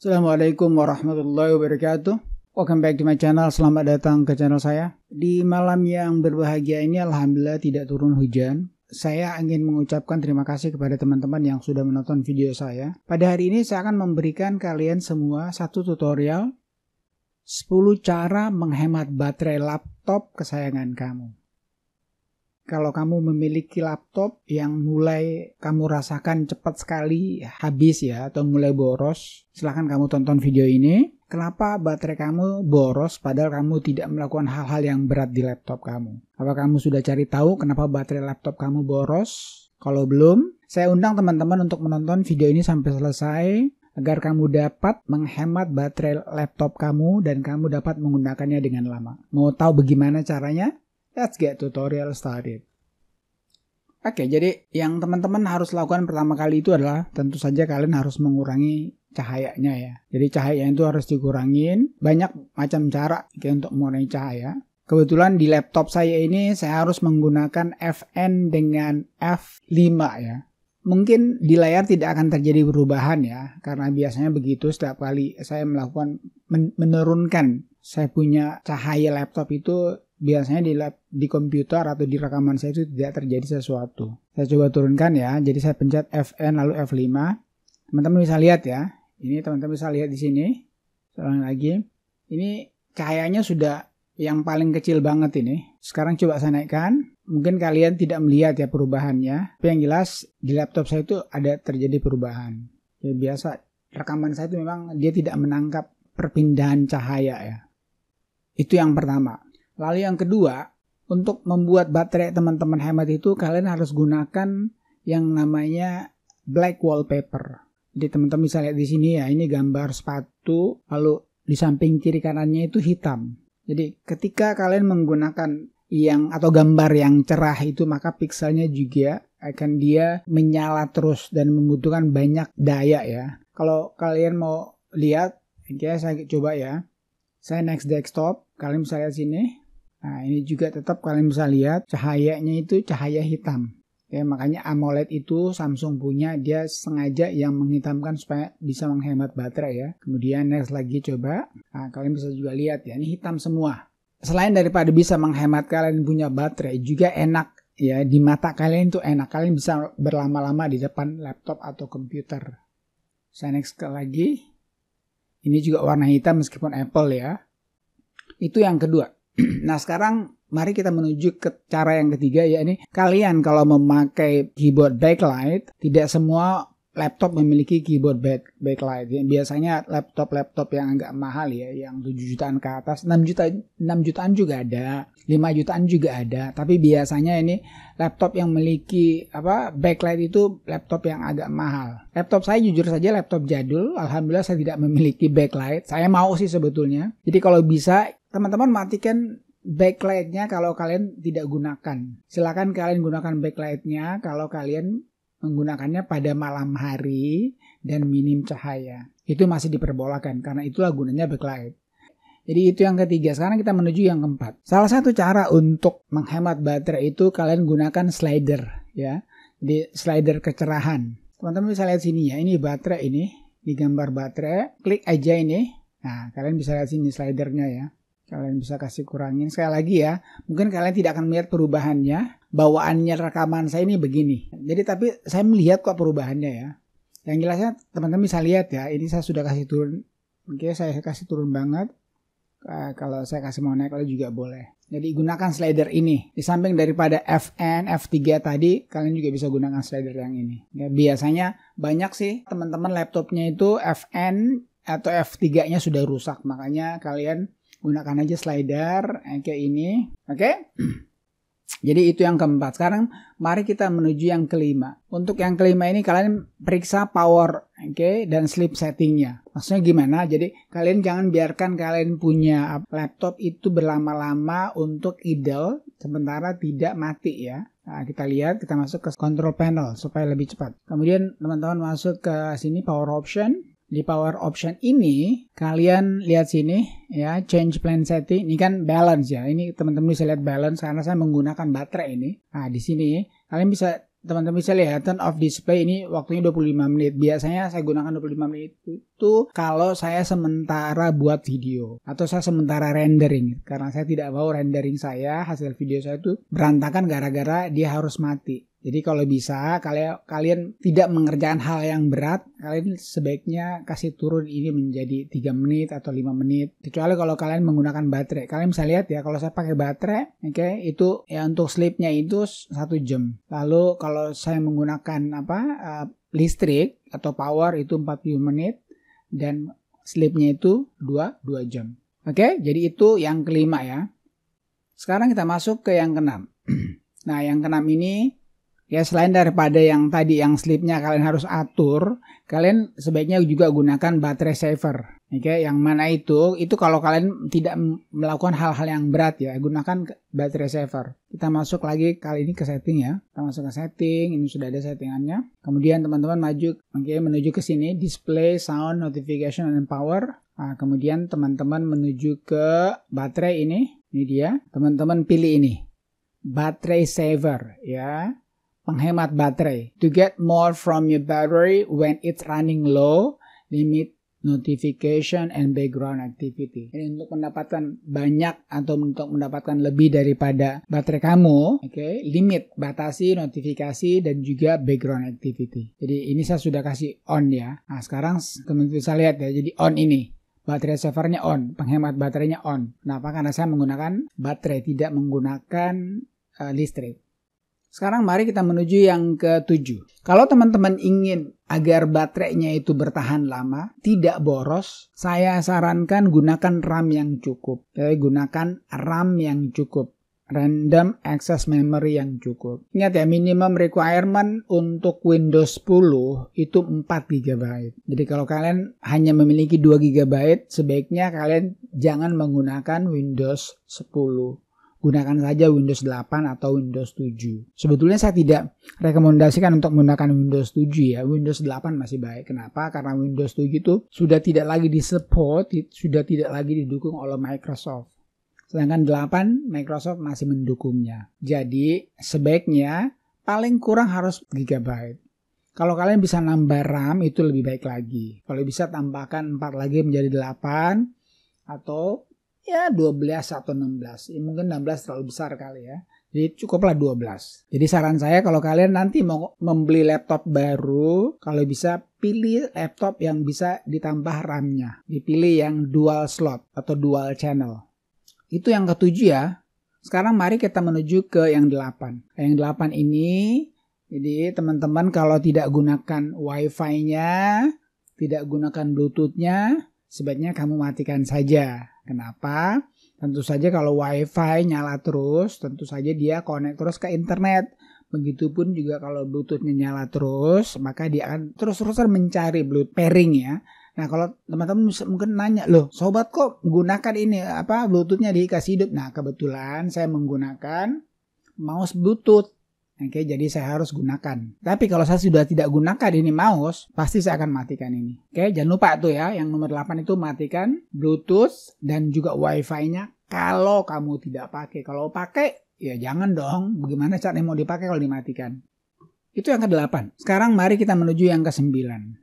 Assalamualaikum warahmatullahi wabarakatuh. Welcome back to my channel. Selamat datang ke channel saya. Di malam yang berbahagia ini alhamdulillah tidak turun hujan. Saya ingin mengucapkan terima kasih kepada teman-teman yang sudah menonton video saya. Pada hari ini saya akan memberikan kalian semua satu tutorial 10 cara menghemat baterai laptop kesayangan kamu kalau kamu memiliki laptop yang mulai kamu rasakan cepat sekali habis ya atau mulai boros, silahkan kamu tonton video ini. Kenapa baterai kamu boros padahal kamu tidak melakukan hal-hal yang berat di laptop kamu? Apa kamu sudah cari tahu kenapa baterai laptop kamu boros? Kalau belum, saya undang teman-teman untuk menonton video ini sampai selesai agar kamu dapat menghemat baterai laptop kamu dan kamu dapat menggunakannya dengan lama. Mau tahu bagaimana caranya? Let's get tutorial started. Oke, jadi yang teman-teman harus lakukan pertama kali itu adalah tentu saja kalian harus mengurangi cahayanya ya. Jadi cahaya itu harus dikurangin. Banyak macam cara ya untuk mengurangi cahaya. Kebetulan di laptop saya ini saya harus menggunakan FN dengan F5 ya. Mungkin di layar tidak akan terjadi perubahan ya, karena biasanya begitu setiap kali saya melakukan men menurunkan saya punya cahaya laptop itu biasanya di lab, di komputer atau di rekaman saya itu tidak terjadi sesuatu. Saya coba turunkan ya. Jadi saya pencet Fn lalu F5. Teman-teman bisa lihat ya. Ini teman-teman bisa lihat di sini. Seorang lagi. Ini cahayanya sudah yang paling kecil banget ini. Sekarang coba saya naikkan. Mungkin kalian tidak melihat ya perubahannya. Tapi yang jelas di laptop saya itu ada terjadi perubahan. Ya biasa rekaman saya itu memang dia tidak menangkap perpindahan cahaya ya. Itu yang pertama. Lalu yang kedua, untuk membuat baterai teman-teman hemat itu kalian harus gunakan yang namanya black wallpaper. Jadi teman-teman bisa lihat di sini ya, ini gambar sepatu, lalu di samping kiri kanannya itu hitam. Jadi ketika kalian menggunakan yang atau gambar yang cerah itu maka pikselnya juga akan dia menyala terus dan membutuhkan banyak daya ya. Kalau kalian mau lihat, ya saya coba ya. Saya next desktop, kalian bisa lihat sini. Nah, ini juga tetap kalian bisa lihat cahayanya itu cahaya hitam. Ya, makanya AMOLED itu Samsung punya dia sengaja yang menghitamkan supaya bisa menghemat baterai ya. Kemudian next lagi coba. Nah, kalian bisa juga lihat ya, ini hitam semua. Selain daripada bisa menghemat kalian punya baterai, juga enak ya di mata kalian itu enak. Kalian bisa berlama-lama di depan laptop atau komputer. Saya next ke lagi. Ini juga warna hitam meskipun Apple ya. Itu yang kedua. nah sekarang mari kita menuju ke cara yang ketiga ya ini kalian kalau memakai keyboard backlight tidak semua laptop memiliki keyboard back backlight. Ya, biasanya laptop-laptop yang agak mahal ya, yang 7 jutaan ke atas, 6 juta 6 jutaan juga ada, 5 jutaan juga ada, tapi biasanya ini laptop yang memiliki apa backlight itu laptop yang agak mahal. Laptop saya jujur saja laptop jadul, alhamdulillah saya tidak memiliki backlight. Saya mau sih sebetulnya. Jadi kalau bisa teman-teman matikan backlightnya kalau kalian tidak gunakan. Silakan kalian gunakan backlightnya kalau kalian menggunakannya pada malam hari dan minim cahaya. Itu masih diperbolakan karena itulah gunanya backlight. Jadi itu yang ketiga. Sekarang kita menuju yang keempat. Salah satu cara untuk menghemat baterai itu kalian gunakan slider ya. di slider kecerahan. Teman-teman bisa lihat sini ya. Ini baterai ini, di gambar baterai, klik aja ini. Nah, kalian bisa lihat sini slidernya ya. Kalian bisa kasih kurangin sekali lagi ya. Mungkin kalian tidak akan melihat perubahannya bawaannya rekaman saya ini begini. Jadi tapi saya melihat kok perubahannya ya. Yang jelasnya teman-teman bisa lihat ya, ini saya sudah kasih turun. Oke, saya kasih turun banget. Uh, kalau saya kasih mau naik lagi juga boleh. Jadi gunakan slider ini. Di samping daripada FN, F3 tadi, kalian juga bisa gunakan slider yang ini. Ya, biasanya banyak sih teman-teman laptopnya itu FN atau F3-nya sudah rusak. Makanya kalian gunakan aja slider eh, kayak ini. Oke? Okay? Jadi itu yang keempat. Sekarang mari kita menuju yang kelima. Untuk yang kelima ini kalian periksa power, oke, okay, dan sleep settingnya. Maksudnya gimana? Jadi kalian jangan biarkan kalian punya laptop itu berlama-lama untuk idle, sementara tidak mati ya. Nah, kita lihat, kita masuk ke control panel supaya lebih cepat. Kemudian teman-teman masuk ke sini power option, di power option ini kalian lihat sini ya change plan setting ini kan balance ya ini teman-teman bisa lihat balance karena saya menggunakan baterai ini nah di sini kalian bisa teman-teman bisa lihat turn off display ini waktunya 25 menit. Biasanya saya gunakan 25 menit itu kalau saya sementara buat video atau saya sementara rendering karena saya tidak mau rendering saya hasil video saya itu berantakan gara-gara dia harus mati. Jadi kalau bisa kalian kalian tidak mengerjakan hal yang berat, kalian sebaiknya kasih turun ini menjadi 3 menit atau 5 menit. Kecuali kalau kalian menggunakan baterai. Kalian bisa lihat ya kalau saya pakai baterai, oke, okay, itu ya untuk sleepnya itu satu jam. Lalu kalau saya menggunakan apa uh, listrik atau power itu 40 menit dan sleepnya itu 2 2 jam. Oke, okay, jadi itu yang kelima ya. Sekarang kita masuk ke yang keenam. nah, yang keenam ini Ya selain daripada yang tadi yang sleepnya kalian harus atur, kalian sebaiknya juga gunakan baterai saver. Oke, okay? yang mana itu? Itu kalau kalian tidak melakukan hal-hal yang berat ya, gunakan baterai saver. Kita masuk lagi kali ini ke setting ya. Kita masuk ke setting, ini sudah ada settingannya. Kemudian teman-teman maju, oke okay, menuju ke sini display, sound, notification, and power. Nah, kemudian teman-teman menuju ke baterai ini, ini dia. Teman-teman pilih ini, baterai saver ya penghemat baterai. To get more from your battery when it's running low, limit notification and background activity. Jadi untuk mendapatkan banyak atau untuk mendapatkan lebih daripada baterai kamu, oke, okay, limit, batasi notifikasi dan juga background activity. Jadi ini saya sudah kasih on ya. Nah, sekarang teman bisa lihat ya, jadi on ini. Baterai servernya on, penghemat baterainya on. Kenapa? Karena saya menggunakan baterai, tidak menggunakan uh, listrik. Sekarang mari kita menuju yang ke ketujuh. Kalau teman-teman ingin agar baterainya itu bertahan lama, tidak boros, saya sarankan gunakan RAM yang cukup. Jadi eh, gunakan RAM yang cukup. Random access memory yang cukup. Ingat ya, minimum requirement untuk Windows 10 itu 4 GB. Jadi kalau kalian hanya memiliki 2 GB, sebaiknya kalian jangan menggunakan Windows 10 gunakan saja Windows 8 atau Windows 7. Sebetulnya saya tidak rekomendasikan untuk menggunakan Windows 7 ya. Windows 8 masih baik. Kenapa? Karena Windows 7 itu sudah tidak lagi disupport, sudah tidak lagi didukung oleh Microsoft. Sedangkan 8 Microsoft masih mendukungnya. Jadi sebaiknya paling kurang harus gigabyte. Kalau kalian bisa nambah RAM itu lebih baik lagi. Kalau bisa tambahkan 4 lagi menjadi 8 atau ya 12 atau 16. Ya, mungkin 16 terlalu besar kali ya. Jadi cukuplah 12. Jadi saran saya kalau kalian nanti mau membeli laptop baru, kalau bisa pilih laptop yang bisa ditambah RAM-nya. Dipilih yang dual slot atau dual channel. Itu yang ketujuh ya. Sekarang mari kita menuju ke yang delapan. Yang delapan ini, jadi teman-teman kalau tidak gunakan wifi nya tidak gunakan Bluetooth-nya, sebaiknya kamu matikan saja Kenapa? Tentu saja kalau WiFi nyala terus, tentu saja dia connect terus ke internet. Begitupun juga kalau Bluetoothnya nyala terus, maka dia akan terus-terusan mencari Bluetooth pairing ya. Nah kalau teman-teman mungkin nanya loh, sobat kok gunakan ini apa Bluetoothnya dikasih hidup? Nah kebetulan saya menggunakan mouse Bluetooth Oke, okay, jadi saya harus gunakan. Tapi kalau saya sudah tidak gunakan ini mouse, pasti saya akan matikan ini. Oke, okay, jangan lupa tuh ya, yang nomor 8 itu matikan Bluetooth dan juga Wi-Fi-nya kalau kamu tidak pakai. Kalau pakai, ya jangan dong. Bagaimana caranya mau dipakai kalau dimatikan? Itu yang ke-8. Sekarang mari kita menuju yang ke-9.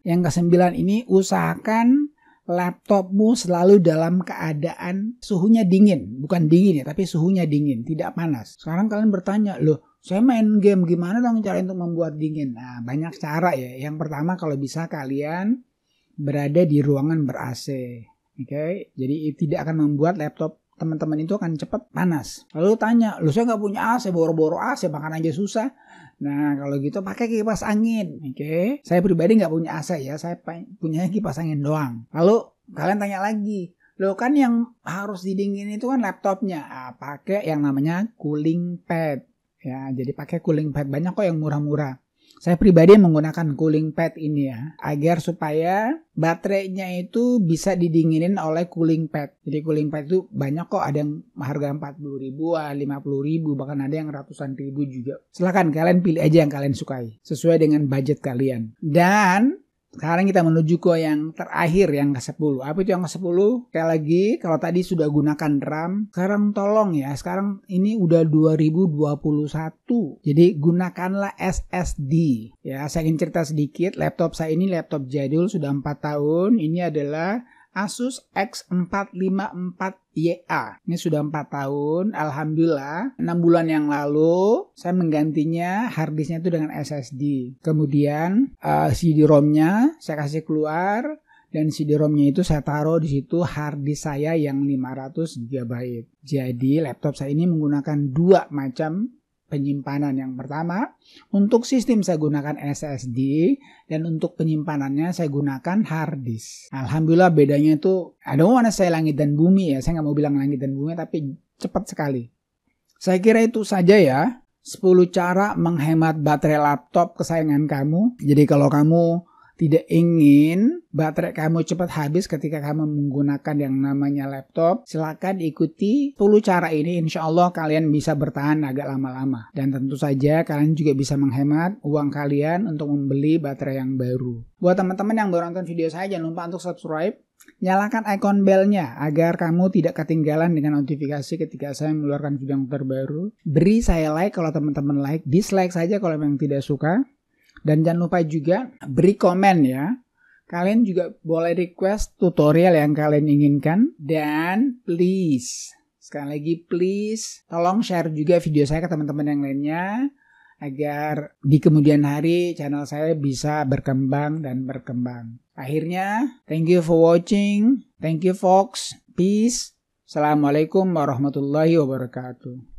Yang ke-9 ini usahakan laptopmu selalu dalam keadaan suhunya dingin. Bukan dingin ya, tapi suhunya dingin, tidak panas. Sekarang kalian bertanya, loh saya main game gimana dong cara untuk membuat dingin? Nah, banyak cara ya. Yang pertama kalau bisa kalian berada di ruangan ber-AC. Oke, okay? jadi tidak akan membuat laptop teman-teman itu akan cepat panas. Lalu tanya, lu saya nggak punya AC, boro-boro AC, makan aja susah. Nah, kalau gitu pakai kipas angin, oke? Okay? Saya pribadi nggak punya AC ya, saya punya kipas angin doang. Lalu kalian tanya lagi, lo kan yang harus didingin itu kan laptopnya, ah, pakai yang namanya cooling pad ya jadi pakai cooling pad banyak kok yang murah-murah saya pribadi menggunakan cooling pad ini ya agar supaya baterainya itu bisa didinginin oleh cooling pad jadi cooling pad itu banyak kok ada yang harga 40 ribu 50 ribu bahkan ada yang ratusan ribu juga silahkan kalian pilih aja yang kalian sukai sesuai dengan budget kalian dan sekarang kita menuju ke yang terakhir, yang ke-10. Apa itu yang ke-10? Sekali lagi, kalau tadi sudah gunakan ram sekarang tolong ya, sekarang ini udah 2021. Jadi gunakanlah SSD. Ya, saya ingin cerita sedikit, laptop saya ini laptop jadul, sudah 4 tahun. Ini adalah Asus X454YA. Ini sudah 4 tahun, alhamdulillah. 6 bulan yang lalu saya menggantinya harddisknya itu dengan SSD. Kemudian uh, eh, cd rom saya kasih keluar dan cd rom itu saya taruh di situ harddisk saya yang 500 GB. Jadi laptop saya ini menggunakan dua macam penyimpanan yang pertama. Untuk sistem saya gunakan SSD dan untuk penyimpanannya saya gunakan hard disk. Alhamdulillah bedanya itu ada mana saya langit dan bumi ya. Saya nggak mau bilang langit dan bumi tapi cepat sekali. Saya kira itu saja ya. 10 cara menghemat baterai laptop kesayangan kamu. Jadi kalau kamu tidak ingin baterai kamu cepat habis ketika kamu menggunakan yang namanya laptop, silakan ikuti 10 cara ini. Insya Allah kalian bisa bertahan agak lama-lama. Dan tentu saja kalian juga bisa menghemat uang kalian untuk membeli baterai yang baru. Buat teman-teman yang baru nonton video saya, jangan lupa untuk subscribe. Nyalakan icon belnya agar kamu tidak ketinggalan dengan notifikasi ketika saya mengeluarkan video yang terbaru. Beri saya like kalau teman-teman like, dislike saja kalau memang tidak suka. Dan jangan lupa juga beri komen ya. Kalian juga boleh request tutorial yang kalian inginkan. Dan please, sekali lagi please, tolong share juga video saya ke teman-teman yang lainnya. Agar di kemudian hari channel saya bisa berkembang dan berkembang. Akhirnya, thank you for watching. Thank you folks, Peace. Assalamualaikum warahmatullahi wabarakatuh.